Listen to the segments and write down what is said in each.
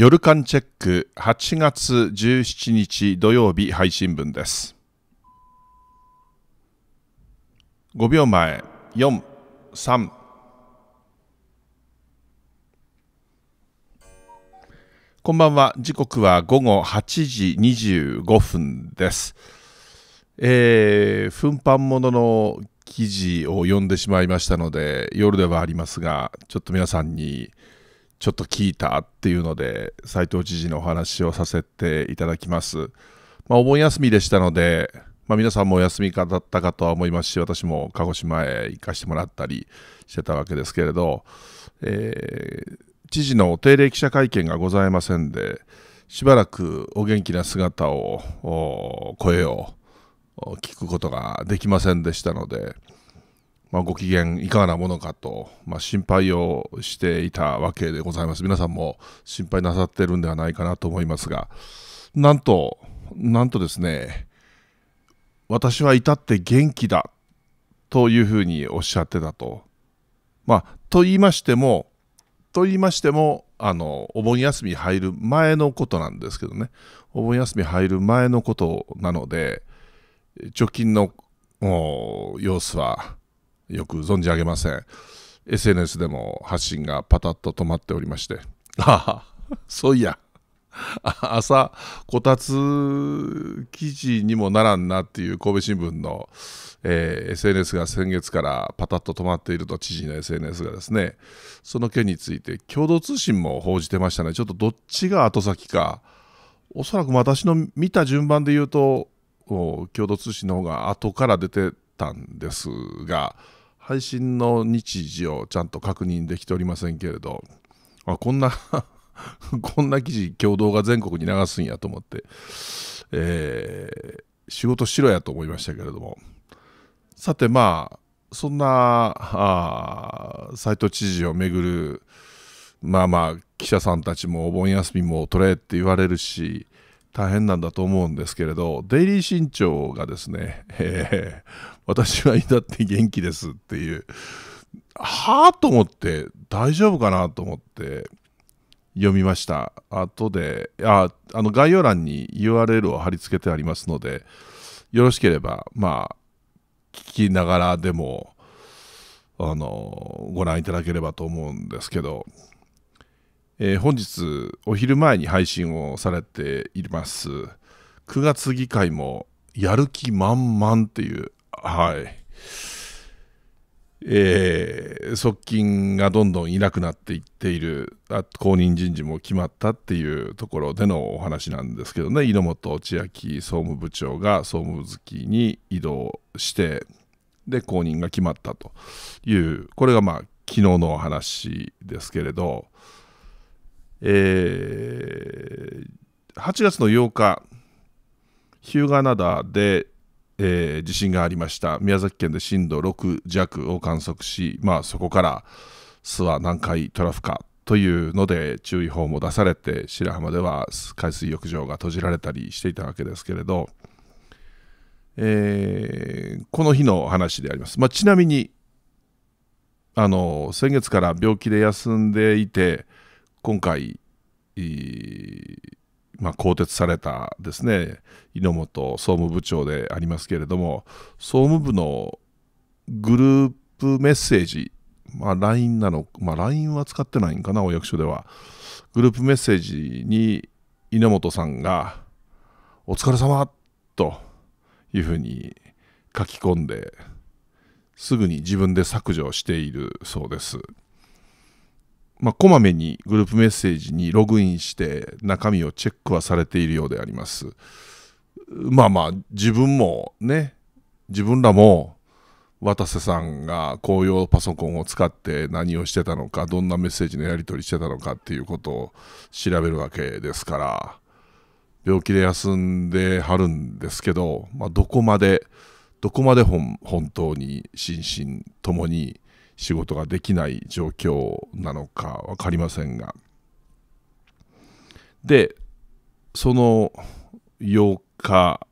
夜間チェック8月17日土曜日配信分です5秒前43こんばんは時刻は午後8時25分ですえー、奮ものの記事を読んでしまいましたので夜ではありますがちょっと皆さんにちょっと聞いたっていうので、斎藤知事のお話をさせていただきます。まあ、お盆休みでしたので、まあ、皆さんもお休みだったかとは思いますし、私も鹿児島へ行かしてもらったりしてたわけですけれど、えー、知事の定例記者会見がございませんで、しばらくお元気な姿を、声を聞くことができませんでしたので、まあ、ご機嫌いかがなものかと、まあ、心配をしていたわけでございます。皆さんも心配なさってるんではないかなと思いますが、なんと、なんとですね、私は至って元気だというふうにおっしゃってたと。まあ、と言いましても、と言いましても、あの、お盆休み入る前のことなんですけどね、お盆休み入る前のことなので、貯金の様子は、よく存じ上げません SNS でも発信がパタッと止まっておりましてああそういや朝こたつ記事にもならんなっていう神戸新聞の、えー、SNS が先月からパタッと止まっていると知事の SNS がですねその件について共同通信も報じてましたねちょっとどっちが後先かおそらく私の見た順番で言うと共同通信の方が後から出てたんですが配信の日時をちゃんと確認できておりませんけれど、あこんな こんな記事、共同が全国に流すんやと思って、えー、仕事しろやと思いましたけれども。さて、まあ、そんな斎藤知事をめぐる、まあまあ、記者さんたちもお盆休みも取れって言われるし、大変なんだと思うんですけれど、デイリー新潮がですね、えー、私はたって元気ですっていう、はあと思って、大丈夫かなと思って、読みました。後で、あ、あの概要欄に URL を貼り付けてありますので、よろしければ、まあ、聞きながらでも、あの、ご覧いただければと思うんですけど、えー、本日お昼前に配信をされています、9月議会もやる気満々っていう、はい。えー、側近がどんどんいなくなっていっている後任人事も決まったっていうところでのお話なんですけどね井本千秋総務部長が総務部付きに移動してで後任が決まったというこれがまあ昨日のお話ですけれど、えー、8月の8日日向灘でえー、地震がありました宮崎県で震度6弱を観測し、まあ、そこから諏訪南海トラフかというので注意報も出されて白浜では海水浴場が閉じられたりしていたわけですけれど、えー、この日の話であります、まあ、ちなみにあの先月から病気で休んでいて今回、えーまあ、更迭されたですね猪本総務部長でありますけれども総務部のグループメッセージ、まあ、LINE なの、まあ、LINE は使ってないんかなお役所ではグループメッセージに猪本さんが「お疲れ様というふうに書き込んですぐに自分で削除しているそうです。まあ、こまめにグループメッセージにログインして中身をチェックはされているようであります。まあまあ自分もね自分らも渡瀬さんが公用パソコンを使って何をしてたのかどんなメッセージのやり取りしてたのかっていうことを調べるわけですから病気で休んではるんですけど、まあ、どこまでどこまで本当に心身ともに仕事ができない状況なのか分かりませんがでその8日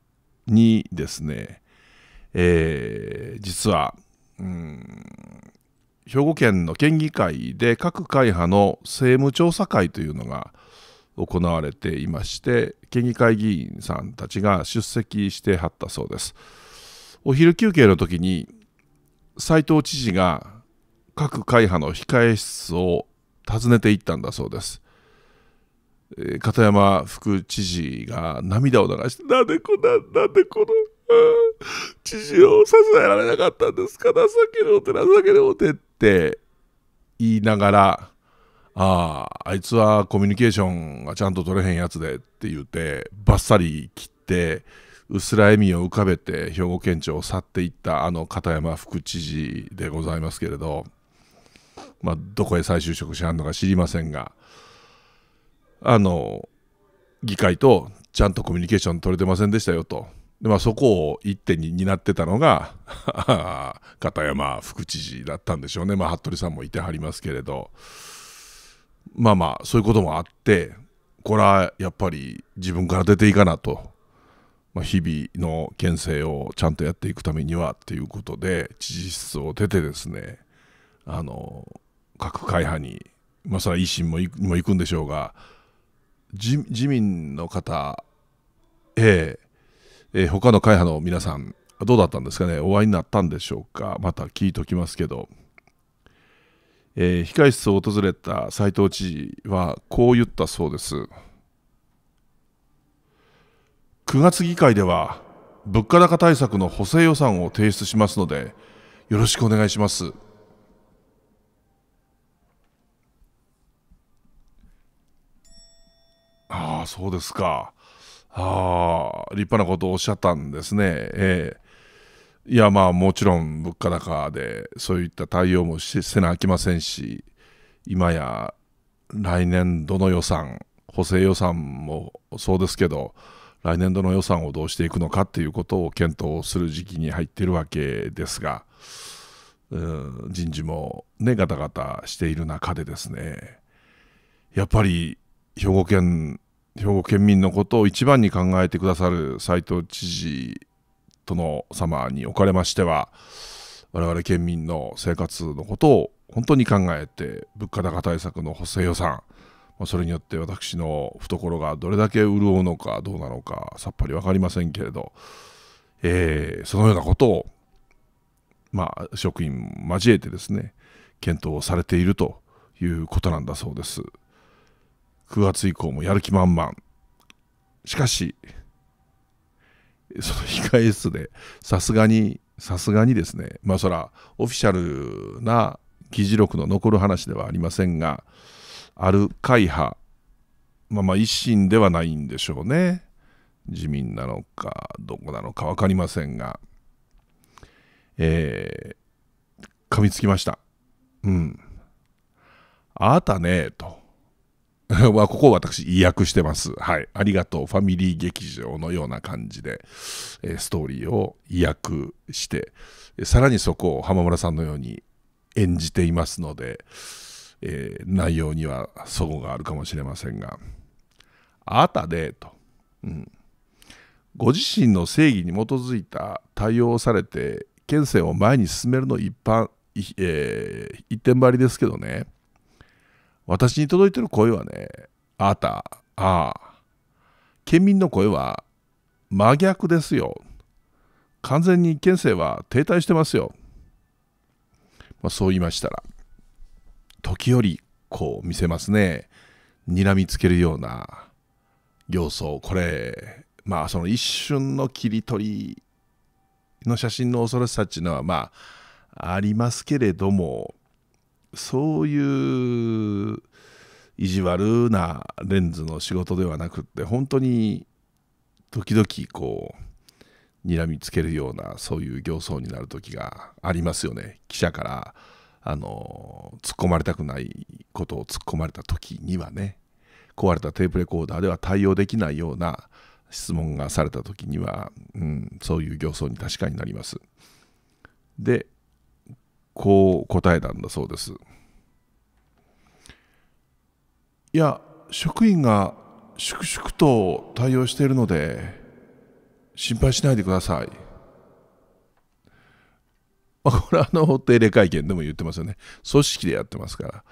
にですね、えー、実は、うん、兵庫県の県議会で各会派の政務調査会というのが行われていまして県議会議員さんたちが出席してはったそうですお昼休憩の時に斉藤知事が各会派の控え室を訪ねていったんだそうです。片山副知事が涙を流して、なんでこんな、なんでこの、知事を支えられなかったんですか、情けのおて、情けのおてって言いながら、ああ、あいつはコミュニケーションがちゃんと取れへんやつでって言うて、バッサリ切って、薄ら笑みを浮かべて兵庫県庁を去っていったあの片山副知事でございますけれど、まあ、どこへ再就職しはんのか知りませんがあの議会とちゃんとコミュニケーション取れてませんでしたよと。でまあ、そこを一手に担ってたのが 片山副知事だったんでしょうね、まあ、服部さんもいてはりますけれどまあまあそういうこともあってこれはやっぱり自分から出ていいかなと、ま日々の県政をちゃんとやっていくためにはっていうことで知事室を出てですねあの各会派に、まあ、それは維新もも行くんでしょうが自民の方、えーえー、他の会派の皆さんどうだったんですかねお会いになったんでしょうかまた聞いときますけど、えー、控室を訪れた斎藤知事はこう言ったそうです9月議会では物価高対策の補正予算を提出しますのでよろしくお願いします。ああ、そうですか。ああ、立派なことをおっしゃったんですね。ええー、いや、まあ、もちろん物価高で、そういった対応もせなあきませんし、今や来年度の予算、補正予算もそうですけど、来年度の予算をどうしていくのかっていうことを検討する時期に入っているわけですが、うん、人事もね、ガタガタしている中でですね、やっぱり兵庫県兵庫県民のことを一番に考えてくださる斎藤知事との様におかれましては我々県民の生活のことを本当に考えて物価高対策の補正予算それによって私の懐がどれだけ潤うのかどうなのかさっぱり分かりませんけれど、えー、そのようなことを、まあ、職員交えてですね検討されているということなんだそうです。9月以降もやる気満々。しかし、その控え室で、さすがに、さすがにですね、まあそら、オフィシャルな議事録の残る話ではありませんが、ある会派、まあまあ一心ではないんでしょうね。自民なのか、どこなのか分かりませんが、えー、噛みつきました。うん。あなたね、と。は ここ私意訳してます。はい。ありがとう。ファミリー劇場のような感じで、えー、ストーリーを意訳して、さらにそこを浜村さんのように演じていますので、えー、内容には齟齬があるかもしれませんが、あたで、と。うん。ご自身の正義に基づいた対応をされて、県政を前に進めるの一般、えー、一点張りですけどね、私に届いてる声はね、あた、ああ。県民の声は真逆ですよ。完全に県政は停滞してますよ。まあ、そう言いましたら、時折こう見せますね。睨みつけるような様相。これ、まあその一瞬の切り取りの写真の恐ろしさっていうのはまあありますけれども、そういう意地悪なレンズの仕事ではなくって本当に時々こう睨みつけるようなそういう形相になる時がありますよね記者からあの突っ込まれたくないことを突っ込まれた時にはね壊れたテープレコーダーでは対応できないような質問がされた時には、うん、そういう形相に確かになります。でこう答えたんだそうですいや職員が粛々と対応しているので心配しないでくださいまあ、これはあの定例会見でも言ってますよね組織でやってますか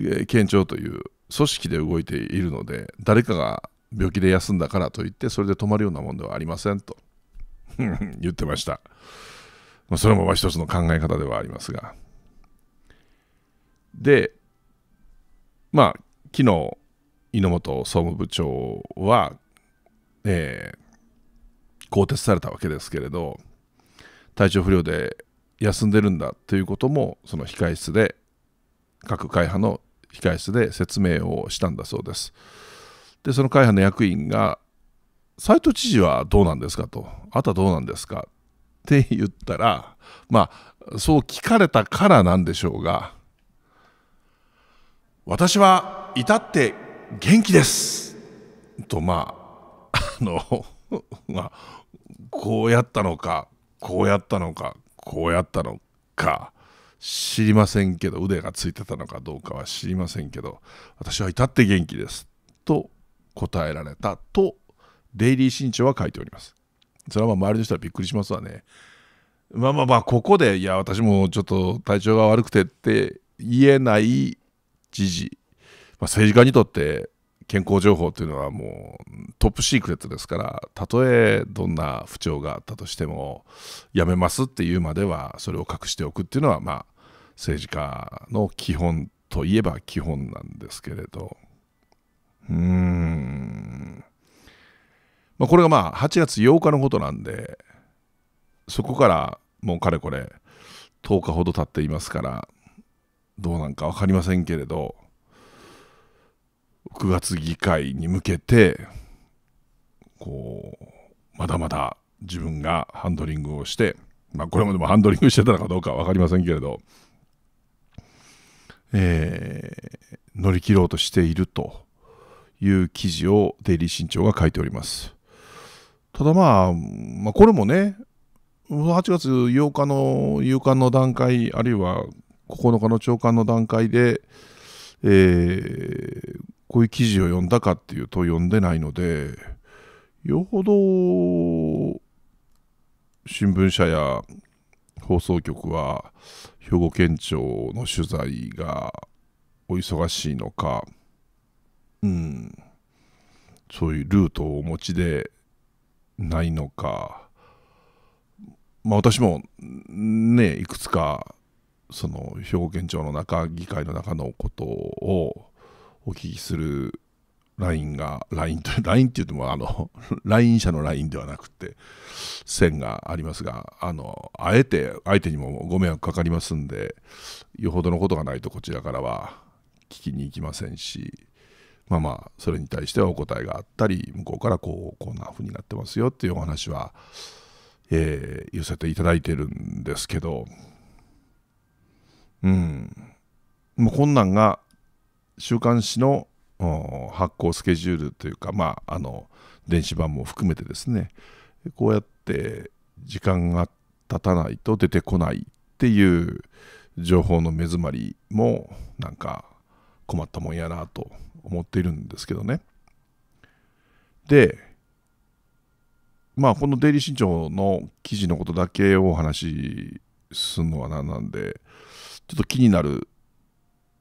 ら県庁という組織で動いているので誰かが病気で休んだからといってそれで止まるようなもんではありませんと言ってました。まあ、それも一つの考え方ではありますが。で、まあ、昨日、井本総務部長は、えー、更迭されたわけですけれど、体調不良で休んでるんだということも、その控室で、各会派の控室で説明をしたんだそうです。で、その会派の役員が、斎藤知事はどうなんですかと、あとはどうなんですかって言ったら、まあ、そう聞かれたからなんでしょうが、私は至って元気ですと、まあ、あの、まあ、こうやったのか、こうやったのか、こうやったのか、知りませんけど、腕がついてたのかどうかは知りませんけど、私は至って元気ですと答えられたと、デイリー新潮は書いております。それはまあ周りの人はびっくりしますわね。まあまあまあ、ここで、いや、私もちょっと体調が悪くてって言えない知事、まあ、政治家にとって健康情報というのはもうトップシークレットですから、たとえどんな不調があったとしても、やめますっていうまでは、それを隠しておくっていうのは、まあ、政治家の基本といえば基本なんですけれど。うーん。まあ、これがまあ8月8日のことなんでそこからもうかれこれ10日ほど経っていますからどうなんか分かりませんけれど9月議会に向けてこうまだまだ自分がハンドリングをして、まあ、これまでもハンドリングしてたのかどうか分かりませんけれど、えー、乗り切ろうとしているという記事をデイリー新潮が書いております。ただまあ、まあ、これもね、8月8日の夕刊の段階、あるいは9日の朝刊の段階で、えー、こういう記事を読んだかっていうと読んでないので、よほど新聞社や放送局は兵庫県庁の取材がお忙しいのか、うん、そういうルートをお持ちでないのか、まあ、私もねいくつかその兵庫県庁の中議会の中のことをお聞きする LINE が LINE と LINE って言ってもあの LINE 社の LINE ではなくて線がありますがあのあえて相手にもご迷惑かかりますんでよほどのことがないとこちらからは聞きに行きませんしまあまあそれに対してはお答えがあったり向こうからこうこんな風になってますよっていうお話は、えー、寄せていただいてるんですけどうんもう困難が週刊誌の発行スケジュールというかまああの電子版も含めてですねこうやって時間が経たないと出てこないっていう情報の目詰まりもなんか困ったもんやなと思っているんですけどね。で、まあ、このデイリー新潮の記事のことだけをお話しするのは何なんで、ちょっと気になる、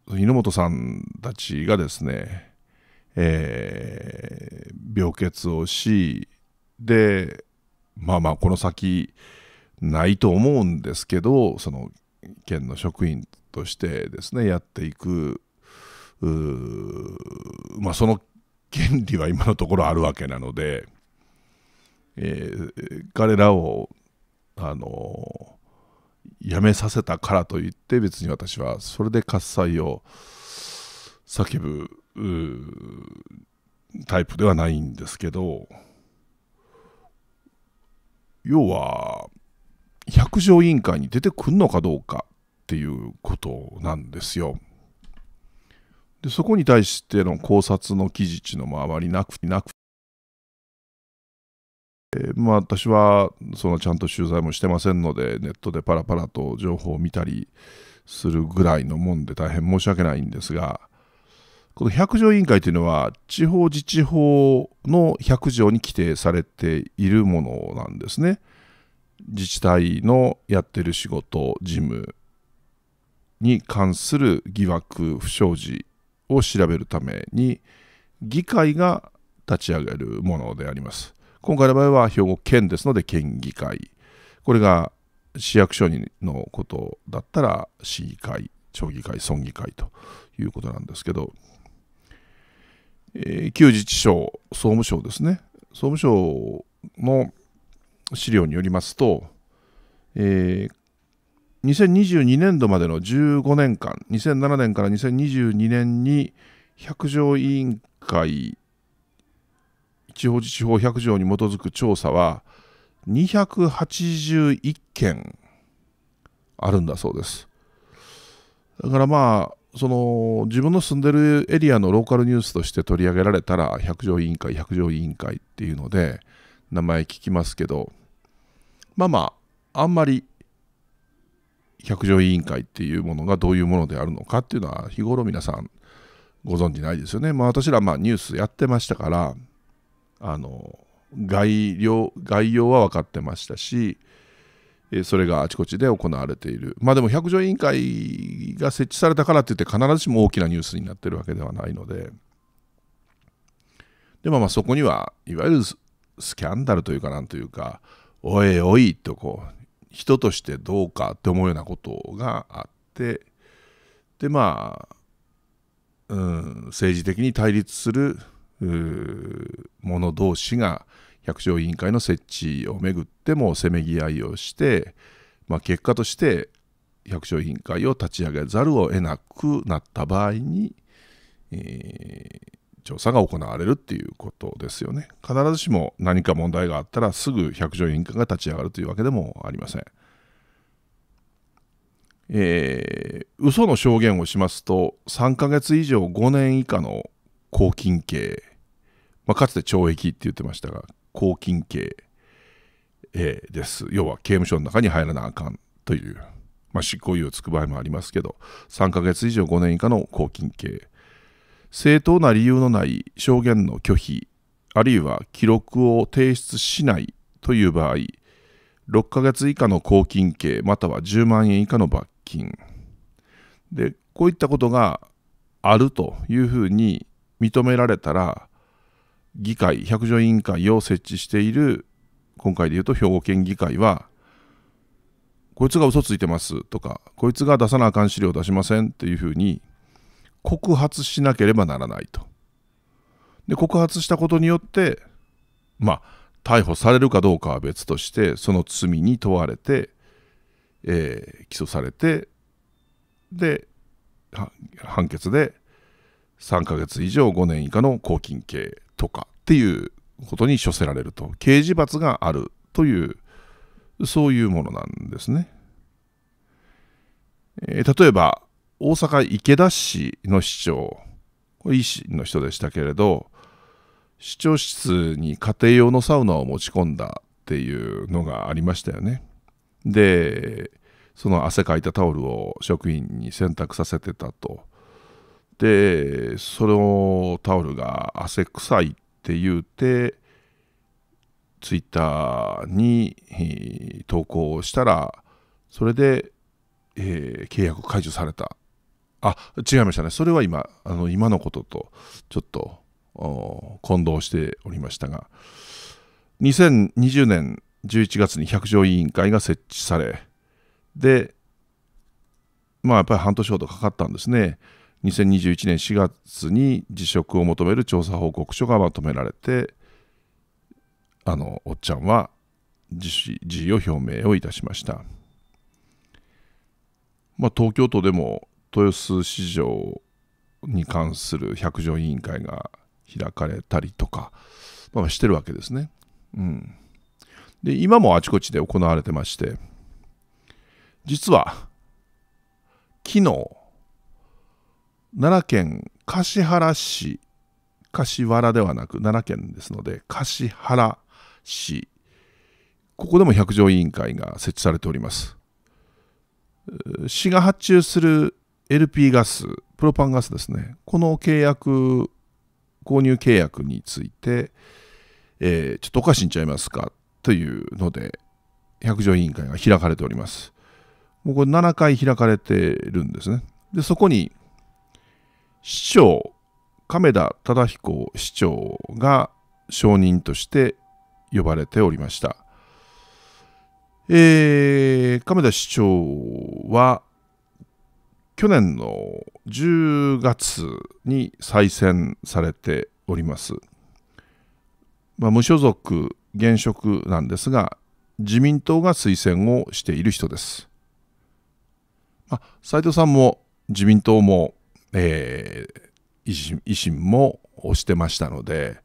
猪本さんたちがですね、えー、病欠をし、で、まあまあ、この先、ないと思うんですけど、その県の職員としてですね、やっていくまあ、その権利は今のところあるわけなので、えー、彼らを、あのー、辞めさせたからといって別に私はそれで喝采を叫ぶタイプではないんですけど要は百条委員会に出てくるのかどうかっていうことなんですよ。でそこに対しての考察の記事っていうのもあまりなくなくえー、まあ私はそのちゃんと取材もしてませんのでネットでパラパラと情報を見たりするぐらいのもんで大変申し訳ないんですがこの百条委員会というのは地方自治法の百条に規定されているものなんですね。自治体のやってる仕事事務に関する疑惑不祥事を調べるために議会が立ち上げるものであります。今回の場合は兵庫県ですので県議会。これが市役所のことだったら市議会、町議会、村議会ということなんですけど、えー、旧自治省、総務省ですね。総務省の資料によりますと、えー、2022年度までの15年間2007年から2022年に百条委員会地方自治法100条に基づく調査は281件あるんだそうですだからまあその自分の住んでるエリアのローカルニュースとして取り上げられたら百条委員会百条委員会っていうので名前聞きますけどまあまああんまり百条委員会っていうものがどういうものであるのかっていうのは日頃皆さんご存じないですよね。まあ、私らまニュースやってましたからあの概要概要は分かってましたしそれがあちこちで行われているまあでも百条委員会が設置されたからといって必ずしも大きなニュースになってるわけではないのででもまあそこにはいわゆるスキャンダルというかなんというかおいおいとこう人としてどうかって思うようなことがあってでまあ、うん、政治的に対立する者同士が百姓委員会の設置をめぐってもせめぎ合いをして、まあ、結果として百姓委員会を立ち上げざるを得なくなった場合に、えー、調査が行われるっていうことですよね。必ずしも何か問題があったらすぐ百条委員会が立ち上がるというわけでもありません。えー、嘘の証言をしますと3ヶ月以上5年以下の拘禁刑、まあ、かつて懲役って言ってましたが拘禁刑、えー、です要は刑務所の中に入らなあかんという、まあ、執行猶予つく場合もありますけど3ヶ月以上5年以下の拘禁刑正当な理由のない証言の拒否、あるいは記録を提出しないという場合、6ヶ月以下の拘禁刑または10万円以下の罰金。で、こういったことがあるというふうに認められたら、議会、百条委員会を設置している、今回で言うと兵庫県議会は、こいつが嘘ついてますとか、こいつが出さなあかん資料を出しませんというふうに告発しなければならないと。で告発したことによってまあ逮捕されるかどうかは別としてその罪に問われて、えー、起訴されてで判決で3ヶ月以上5年以下の拘禁刑とかっていうことに処せられると刑事罰があるというそういうものなんですね。えー、例えば大阪池田市の市長これ医師の人でしたけれど市長室に家庭用のサウナを持ち込んだっていうのがありましたよね。でその汗かいたタオルを職員に洗濯させてたと。でそのタオルが汗臭いって言うてツイッターに投稿したらそれで、えー、契約解除されたあ違いましたねそれは今あの今のこととちょっと混同しておりましたが2020年11月に百条委員会が設置されでまあやっぱり半年ほどかかったんですね2021年4月に辞職を求める調査報告書がまとめられてあのおっちゃんは辞意を表明をいたしました。まあ、東京都でも豊洲市場に関する百条委員会が開かれたりとか、まあ、してるわけですね。うん、で今もあちこちで行われてまして実は昨日奈良県橿原市橿原ではなく奈良県ですので橿原市ここでも百条委員会が設置されております。市が発注する LP ガス、プロパンガスですね、この契約、購入契約について、えー、ちょっとおかしいんちゃいますかというので、百条委員会が開かれております。もうこれ7回開かれてるんですね。で、そこに、市長、亀田忠彦市長が証人として呼ばれておりました。えー、亀田市長は、去年の10月に再選されております。まあ、無所属、現職なんですが、自民党が推薦をしている人です。ま斉藤さんも自民党も、えー、維新も推してましたので、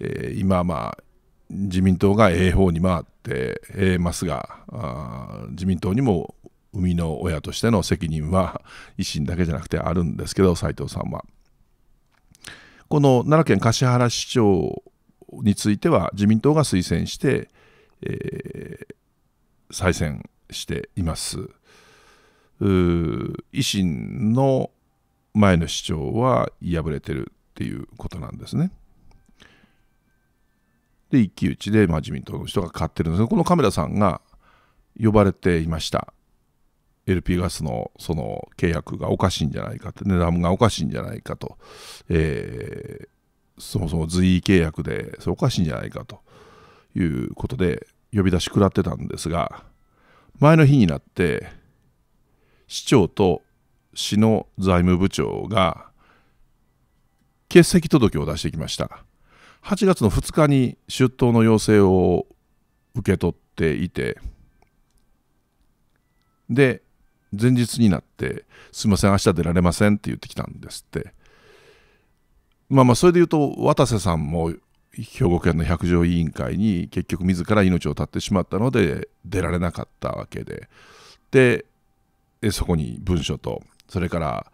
えー、今まあ自民党が A 法に回ってますが自民党にも生みの親としての責任は維新だけじゃなくてあるんですけど斉藤さんは。この奈良県橿原市長については自民党が推薦して、えー、再選しています。維新の前の市長は敗れてるっていうことなんですね。で一騎打ちで、まあ、自民党の人が勝ってるんですがこのカメラさんが呼ばれていました。LP ガスのその契約がおかしいんじゃないかって値段がおかしいんじゃないかと、えー、そもそも随意契約でそれおかしいんじゃないかということで呼び出し食らってたんですが前の日になって市長と市の財務部長が欠席届を出してきました8月の2日に出頭の要請を受け取っていてで前日になって「すいません明日出られません」って言ってきたんですってまあまあそれで言うと渡瀬さんも兵庫県の百条委員会に結局自ら命を絶ってしまったので出られなかったわけででそこに文書とそれから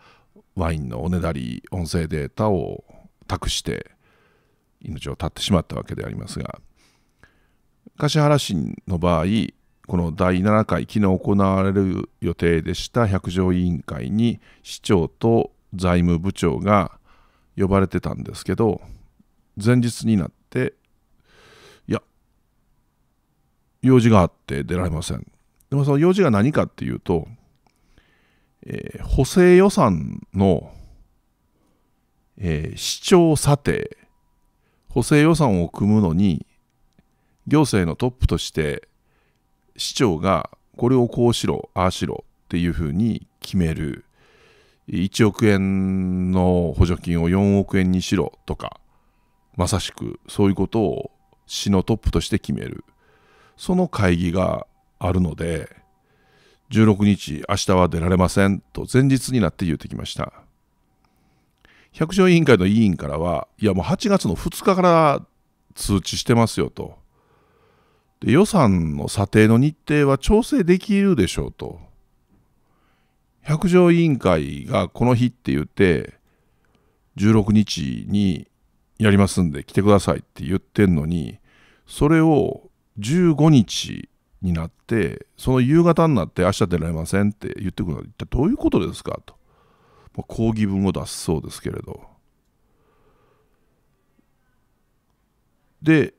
ワインのおねだり音声データを託して命を絶ってしまったわけでありますが橿原市の場合この第7回昨日行われる予定でした百条委員会に市長と財務部長が呼ばれてたんですけど前日になっていや用事があって出られませんでもその用事が何かっていうと、えー、補正予算の、えー、市長査定補正予算を組むのに行政のトップとして市長がこれをこうしろああしろっていうふうに決める1億円の補助金を4億円にしろとかまさしくそういうことを市のトップとして決めるその会議があるので16日明日は出られませんと前日になって言ってきました百条委員会の委員からはいやもう8月の2日から通知してますよとで予算の査定の日程は調整できるでしょうと。百条委員会がこの日って言って16日にやりますんで来てくださいって言ってんのにそれを15日になってその夕方になって明日出られませんって言ってくるのは一体どういうことですかと、まあ、抗議文を出すそうですけれどで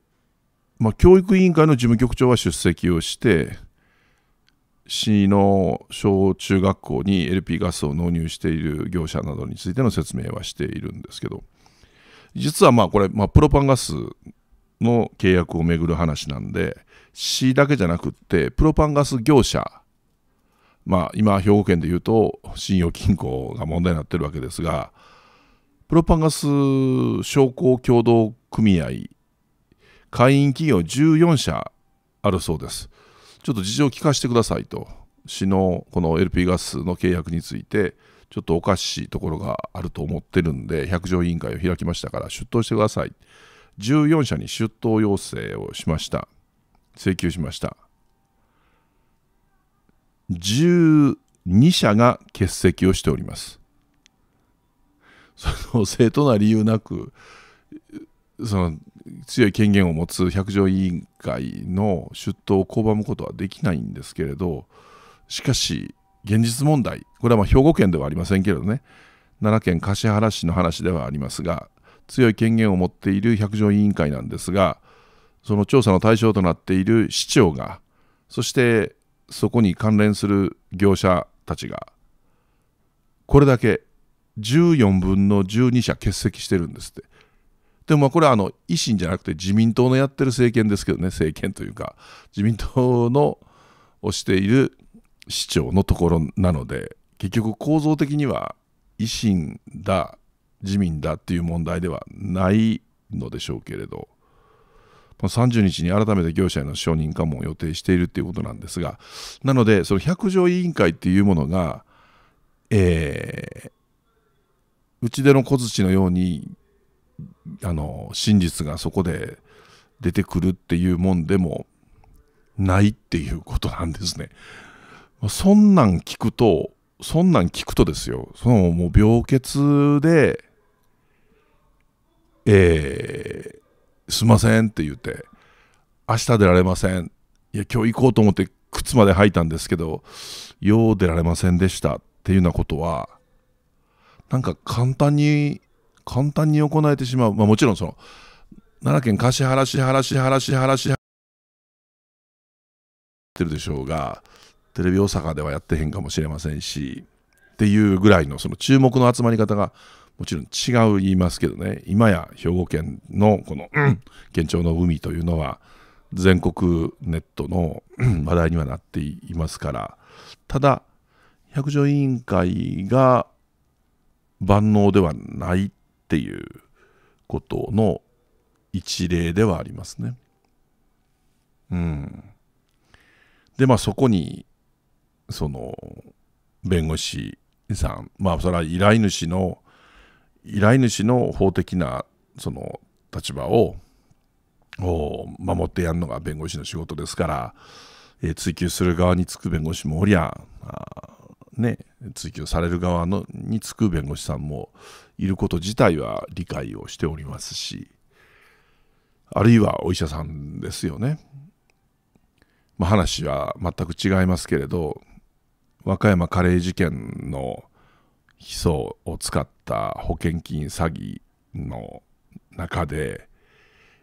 まあ、教育委員会の事務局長は出席をして市の小中学校に LP ガスを納入している業者などについての説明はしているんですけど実はまあこれ、まあ、プロパンガスの契約をめぐる話なんで市だけじゃなくってプロパンガス業者まあ今兵庫県でいうと信用金庫が問題になってるわけですがプロパンガス商工協同組合会員企業14社あるそうです。ちょっと事情を聞かせてくださいと、市のこの LP ガスの契約について、ちょっとおかしいところがあると思ってるんで、百条委員会を開きましたから、出頭してください。14社に出頭要請をしました。請求しました。12社が欠席をしております。その正当な理由なく、その強い権限を持つ百条委員会の出頭を拒むことはできないんですけれどしかし現実問題これはま兵庫県ではありませんけれどね奈良県橿原市の話ではありますが強い権限を持っている百条委員会なんですがその調査の対象となっている市長がそしてそこに関連する業者たちがこれだけ14分の12社欠席してるんですってでもこれはあの維新じゃなくて自民党のやってる政権ですけどね、政権というか、自民党の推している市長のところなので、結局構造的には維新だ、自民だっていう問題ではないのでしょうけれど、30日に改めて業者への承認かも予定しているということなんですが、なので、その百条委員会っていうものが、えー、うちでの小槌のようにあの真実がそこで出てくるっていうもんでもないっていうことなんですね。そんなん聞くとそんなん聞くとですよそのもう病欠でえー、すいませんって言って明日出られませんいや今日行こうと思って靴まで履いたんですけどよう出られませんでしたっていうようなことはなんか簡単に簡単に行えてしまう、まあ、もちろんその奈良県橿原市原市原市原市ってるでしょうがテレビ大阪ではやってへんかもしれませんしっていうぐらいのその注目の集まり方がもちろん違う言いますけどね今や兵庫県のこの、県庁の海というのは全国ネットの、話題にはなっていますからただ百条委員会が万能ではないっていうことの一例ではありますね。うん。で、まあそこに、その、弁護士さん、まあそれは依頼主の、依頼主の法的なその立場を守ってやるのが弁護士の仕事ですから、えー、追及する側につく弁護士もおりゃ、ね、追及される側のにつく弁護士さんもいること自体は理解をしておりますしあるいはお医者さんですよね。まあ、話は全く違いますけれど和歌山カレー事件のヒ素を使った保険金詐欺の中で、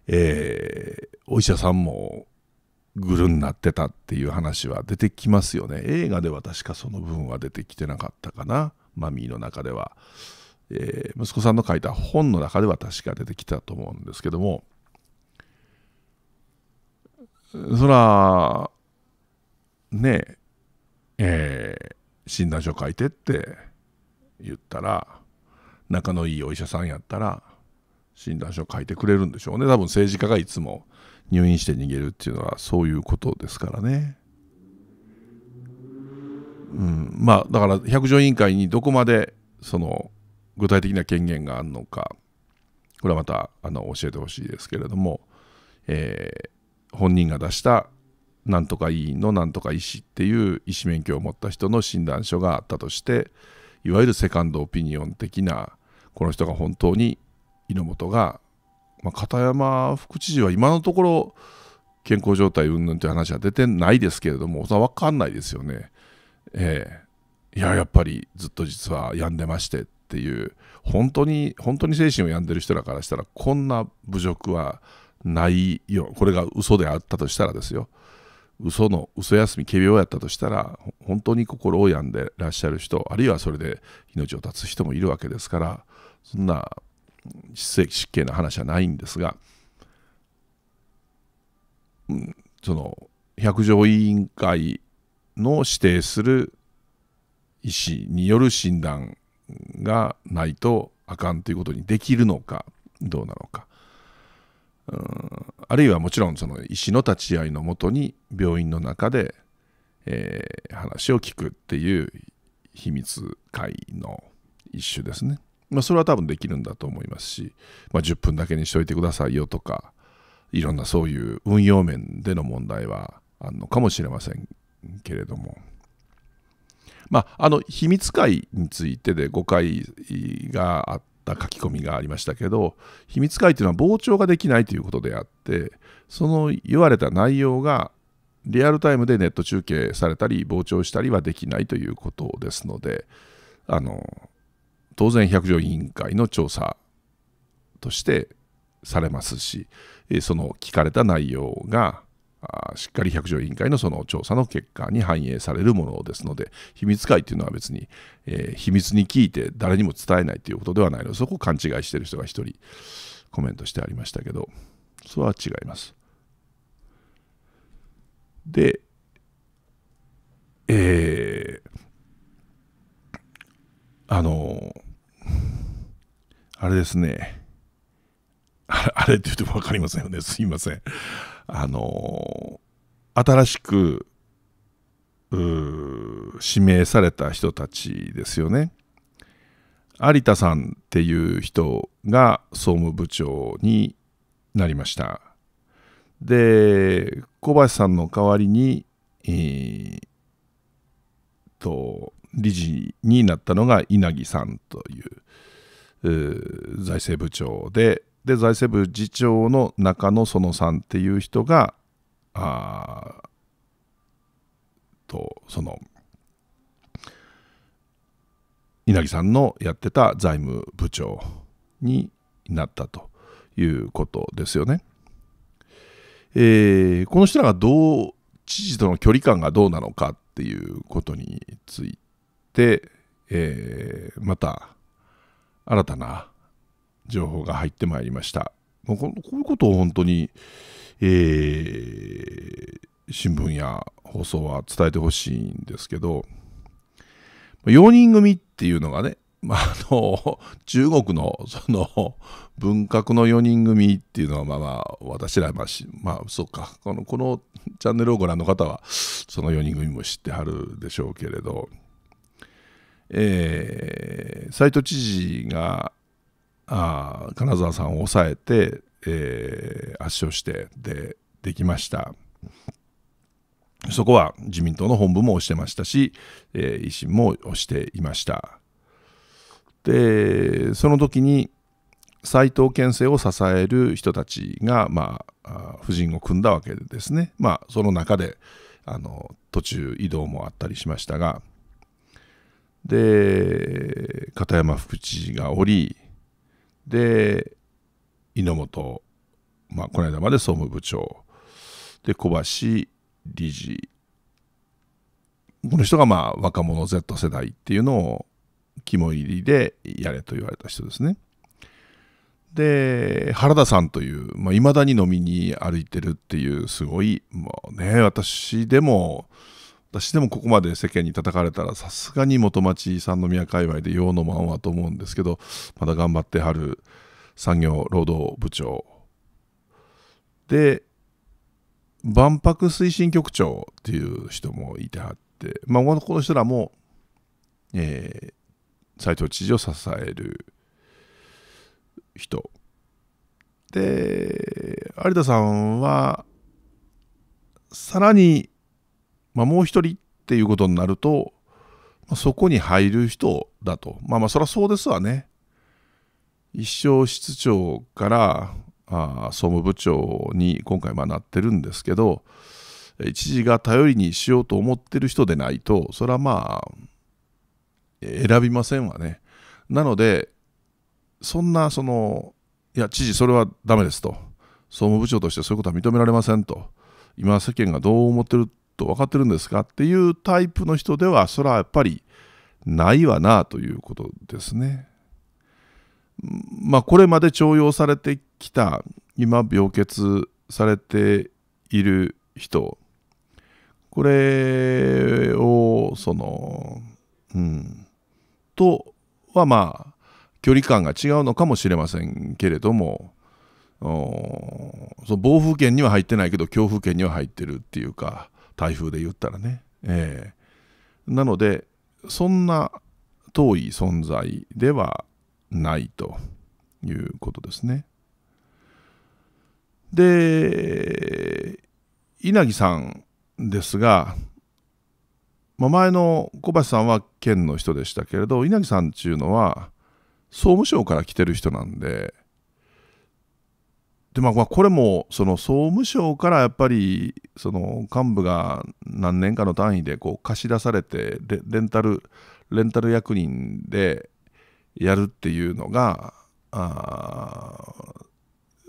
えー、お医者さんもグルになってたっていう話は出てきますよね映画では確かその部分は出てきてなかったかなマミーの中では。えー、息子さんの書いた本の中では確か出てきたと思うんですけどもそらねえー、診断書書いてって言ったら仲のいいお医者さんやったら診断書書いてくれるんでしょうね多分政治家がいつも入院して逃げるっていうのはそういうことですからね。うん、まあだから百条委員会にどこまでその具体的な権限があるのか、これはまたあの教えてほしいですけれども、えー、本人が出したなんとか委員のなんとか医師っていう医師免許を持った人の診断書があったとして、いわゆるセカンドオピニオン的な、この人が本当に猪本が、まあ、片山副知事は今のところ健康状態云々という話は出てないですけれども、分かんないですよね。えー、いや、やっぱりずっと実は病んでましてっっていう本当に本当に精神を病んでる人らからしたらこんな侮辱はないよこれが嘘であったとしたらですよ嘘の嘘休み仮病やったとしたら本当に心を病んでらっしゃる人あるいはそれで命を絶つ人もいるわけですからそんな失礼失敬な話はないんですが、うん、その百条委員会の指定する医師による診断がないとあかんということにできるのかどうなのかうんあるいはもちろんその医師の立ち会いのもとに病院の中で、えー、話を聞くっていう秘密会の一種ですね。まあ、それは多分できるんだと思いますし、まあ、10分だけにしといてくださいよとかいろんなそういう運用面での問題はあるのかもしれませんけれども。まあ、あの秘密会についてで誤解があった書き込みがありましたけど秘密会というのは傍聴ができないということであってその言われた内容がリアルタイムでネット中継されたり傍聴したりはできないということですのであの当然百条委員会の調査としてされますしその聞かれた内容があしっかり百条委員会のその調査の結果に反映されるものですので、秘密会っていうのは別に、えー、秘密に聞いて誰にも伝えないということではないので、そこを勘違いしてる人が1人コメントしてありましたけど、それは違います。で、えー、あの、あれですね。あれって言っても分かりませんよね。すいません。あの新しく指名された人たちですよね。有田さんっていう人が総務部長になりました。で小林さんの代わりに、えー、と理事になったのが稲城さんという財政部長でで財政部次長の中野園さんっていう人があとその稲城さんのやってた財務部長になったということですよね。えー、この人らがどう知事との距離感がどうなのかっていうことについて、えー、また新たな情報が入ってまいりました。こういうことを本当に、えー、新聞や放送は伝えてほしいんですけど、4人組っていうのがね、まあ、あの中国のその文革の4人組っていうのはまあまあ私らまあまあそうかこのこのチャンネルをご覧の方はその4人組も知ってはるでしょうけれど、えー、斎藤知事があ金沢さんを抑えて、えー、圧勝してでできましたそこは自民党の本部も押してましたし、えー、維新も押していましたでその時に斎藤県政を支える人たちが、まあ、夫人を組んだわけですね、まあ、その中であの途中移動もあったりしましたがで片山副知事がおりで猪本、まあ、この間まで総務部長で小橋理事この人がまあ若者 Z 世代っていうのを肝入りでやれと言われた人ですね。で原田さんといういまあ、未だに飲みに歩いてるっていうすごいもうね私でも私でもここまで世間に叩かれたらさすがに元町三宮界隈で用のまんはと思うんですけどまだ頑張ってはる産業労働部長で万博推進局長っていう人もいてはって、まあ、この人らも、えー、斉藤知事を支える人で有田さんはさらにまあ、もう一人っていうことになると、まあ、そこに入る人だと。まあまあ、そりゃそうですわね。一生室長からあ総務部長に今回まあなってるんですけど、一時が頼りにしようと思ってる人でないと、それはまあ、選びませんわね。なので、そんな、その、いや、知事、それはダメですと。総務部長としてそういうことは認められませんと。今、世間がどう思ってると分かってるんですかっていうタイプの人ではそれはやっぱりないわなということですね。まあこれまで徴用されてきた今病欠されている人これをそのうんとはまあ距離感が違うのかもしれませんけれどもその暴風圏には入ってないけど強風圏には入ってるっていうか台風で言ったらね。えー、なのでそんな遠い存在ではないということですね。で稲城さんですが、まあ、前の小橋さんは県の人でしたけれど稲城さんっていうのは総務省から来てる人なんででまあ、これもその総務省からやっぱりその幹部が何年かの単位でこう貸し出されてレンタルレンタル役人でやるっていうのがあ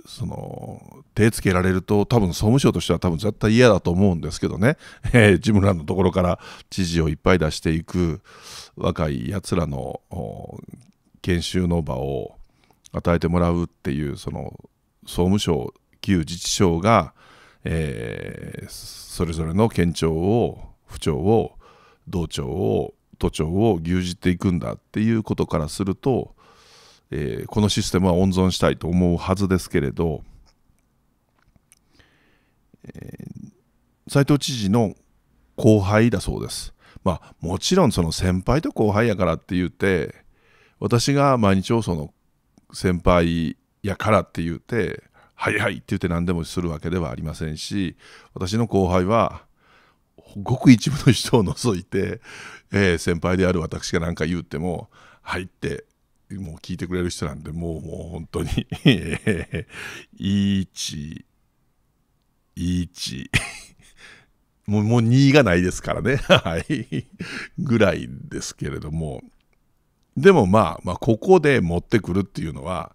その手つけられると多分総務省としては多分絶対嫌だと思うんですけどね、えー、自分らのところから知事をいっぱい出していく若いやつらの研修の場を与えてもらうっていうその総務省旧自治省が、えー、それぞれの県庁を府庁を道庁を都庁を牛耳っていくんだっていうことからすると、えー、このシステムは温存したいと思うはずですけれど斎、えー、藤知事の後輩だそうです。まあ、もちろんその先輩と後輩やからって言って私が毎日放送の先輩やからって言うてはいはいって言って何でもするわけではありませんし私の後輩はごく一部の人を除いて、えー、先輩である私が何か言っても「はい」ってもう聞いてくれる人なんでもうもう本当に1 1もうもう2がないですからねはいぐらいですけれどもでもまあまあここで持ってくるっていうのは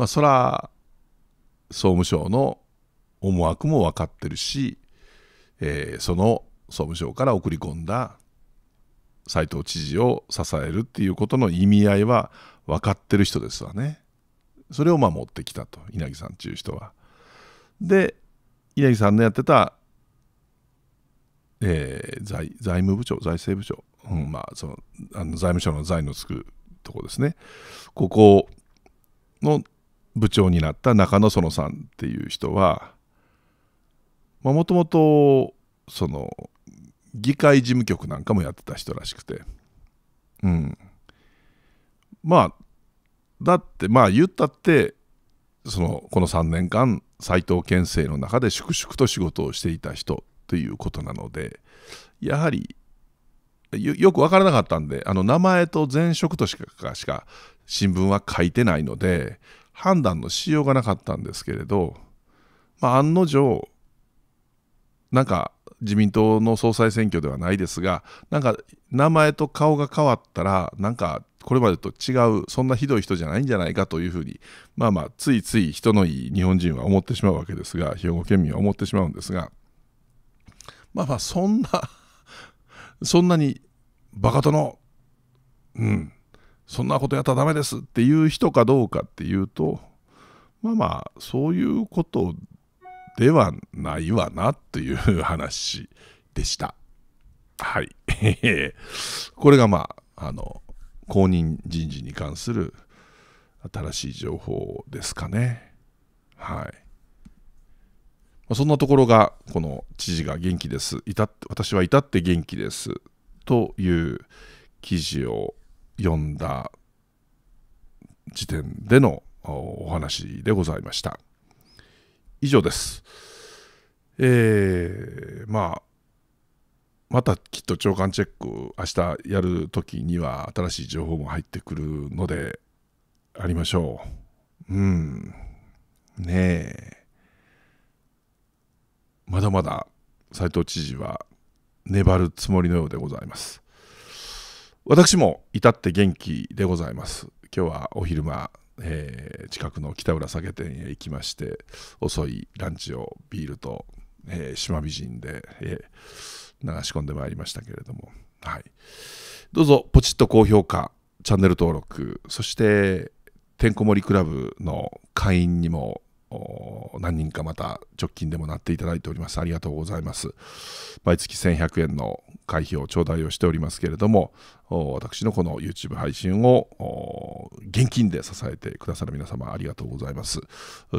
まあ、そら総務省の思惑も分かってるし、えー、その総務省から送り込んだ斎藤知事を支えるっていうことの意味合いは分かってる人ですわね。それを守持ってきたと稲城さんっていう人は。で稲城さんのやってた、えー、財財務部長財政部長、うんまあ、そのあの財務省の財のつくとこですねここの部長になった中野園さんっていう人はもともとその議会事務局なんかもやってた人らしくてうんまあだってまあ言ったってそのこの3年間斎藤県政の中で粛々と仕事をしていた人ということなのでやはりよく分からなかったんであの名前と前職としかしか新聞は書いてないので判断のしようがなかったんですけれど、まあ、案の定なんか自民党の総裁選挙ではないですがなんか名前と顔が変わったらなんかこれまでと違うそんなひどい人じゃないんじゃないかというふうにまあまあついつい人のいい日本人は思ってしまうわけですが兵庫県民は思ってしまうんですがまあまあそんなそんなにバカ殿うんそんなことやったらダメですっていう人かどうかっていうとまあまあそういうことではないわなという話でした。はい。これがまあ、あの、公認人事に関する新しい情報ですかね。はい。そんなところが、この知事が元気です。いた私は至って元気です。という記事を読んだ時点でのお話でございました。以上です。えー、まあ、またきっと長官チェック、明日やるときには新しい情報も入ってくるので、ありましょう。うん。ねえ。まだまだ斎藤知事は粘るつもりのようでございます。私も至って元気でございます。今日はお昼間、えー、近くの北浦酒店へ行きまして、遅いランチをビールと、えー、島美人で、えー、流し込んでまいりましたけれども、はい、どうぞポチッと高評価、チャンネル登録、そしててんこ盛りクラブの会員にも何人かまた直近でもなっていただいております。ありがとうございます。毎月1100円の会費を頂戴をしておりますけれども、私のこの YouTube 配信を現金で支えてくださる皆様ありがとうございます。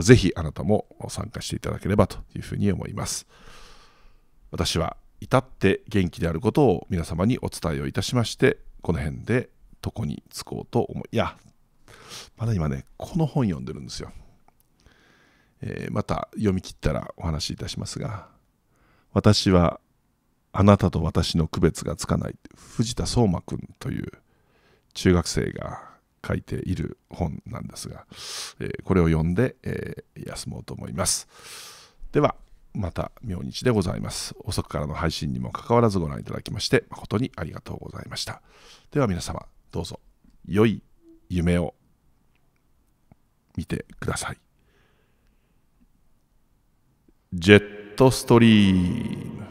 ぜひあなたも参加していただければというふうに思います。私は至って元気であることを皆様にお伝えをいたしまして、この辺で床に着こうと思い、いや、まだ今ね、この本読んでるんですよ。えー、また読み切ったらお話しいたしますが、私はあなたと私の区別がつかない藤田聡真君という中学生が書いている本なんですが、えー、これを読んで、えー、休もうと思います。では、また明日でございます。遅くからの配信にもかかわらずご覧いただきまして誠にありがとうございました。では皆様、どうぞ良い夢を見てください。ジェットストリーム